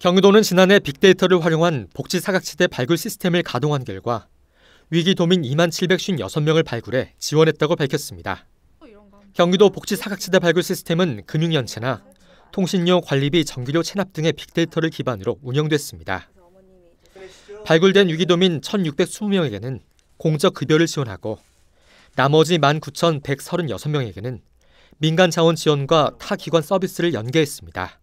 경기도는 지난해 빅데이터를 활용한 복지 사각지대 발굴 시스템을 가동한 결과 위기 도민 2만 756명을 발굴해 지원했다고 밝혔습니다. 경기도 복지 사각지대 발굴 시스템은 금융연체나 통신료 관리비 전기료 체납 등의 빅데이터를 기반으로 운영됐습니다. 발굴된 위기도민 1,620명에게는 공적 급여를 지원하고 나머지 19,136명에게는 민간 자원 지원과 타 기관 서비스를 연계했습니다.